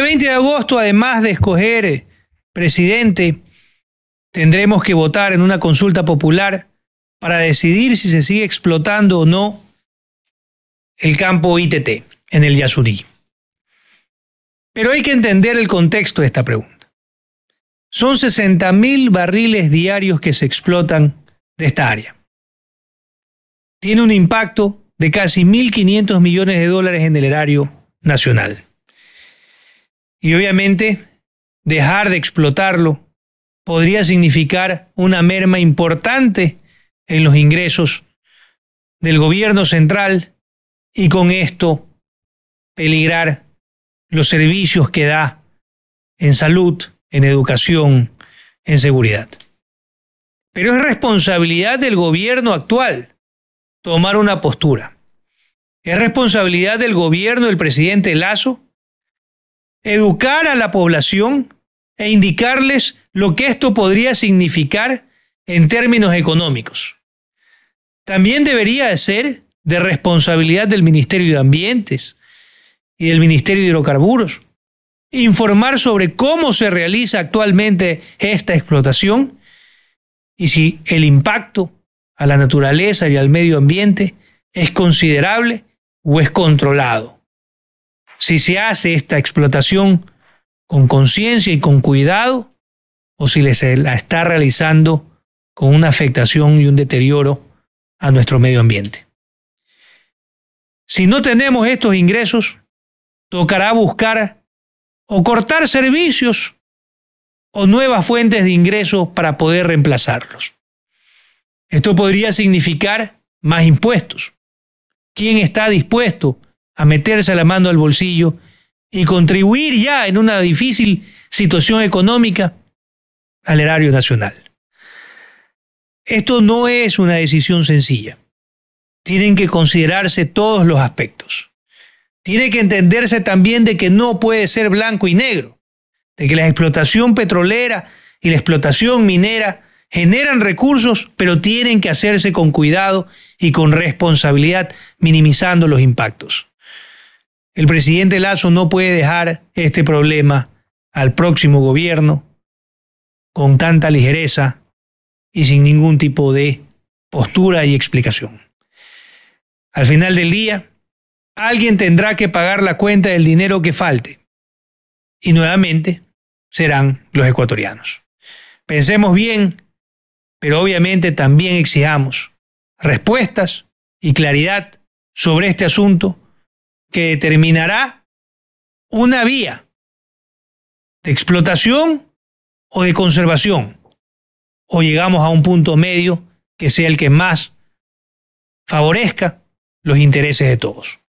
20 este de agosto, además de escoger eh, presidente, tendremos que votar en una consulta popular para decidir si se sigue explotando o no el campo ITT en el Yasurí. Pero hay que entender el contexto de esta pregunta. Son 60.000 barriles diarios que se explotan de esta área. Tiene un impacto de casi 1.500 millones de dólares en el erario nacional. Y obviamente dejar de explotarlo podría significar una merma importante en los ingresos del gobierno central y con esto peligrar los servicios que da en salud, en educación, en seguridad. Pero es responsabilidad del gobierno actual tomar una postura. Es responsabilidad del gobierno del presidente Lazo educar a la población e indicarles lo que esto podría significar en términos económicos. También debería ser de responsabilidad del Ministerio de Ambientes y del Ministerio de Hidrocarburos informar sobre cómo se realiza actualmente esta explotación y si el impacto a la naturaleza y al medio ambiente es considerable o es controlado si se hace esta explotación con conciencia y con cuidado o si se la está realizando con una afectación y un deterioro a nuestro medio ambiente. Si no tenemos estos ingresos, tocará buscar o cortar servicios o nuevas fuentes de ingresos para poder reemplazarlos. Esto podría significar más impuestos. ¿Quién está dispuesto a meterse la mano al bolsillo y contribuir ya en una difícil situación económica al erario nacional. Esto no es una decisión sencilla. Tienen que considerarse todos los aspectos. Tiene que entenderse también de que no puede ser blanco y negro, de que la explotación petrolera y la explotación minera generan recursos, pero tienen que hacerse con cuidado y con responsabilidad, minimizando los impactos. El presidente Lazo no puede dejar este problema al próximo gobierno con tanta ligereza y sin ningún tipo de postura y explicación. Al final del día, alguien tendrá que pagar la cuenta del dinero que falte. Y nuevamente serán los ecuatorianos. Pensemos bien, pero obviamente también exijamos respuestas y claridad sobre este asunto que determinará una vía de explotación o de conservación. O llegamos a un punto medio que sea el que más favorezca los intereses de todos.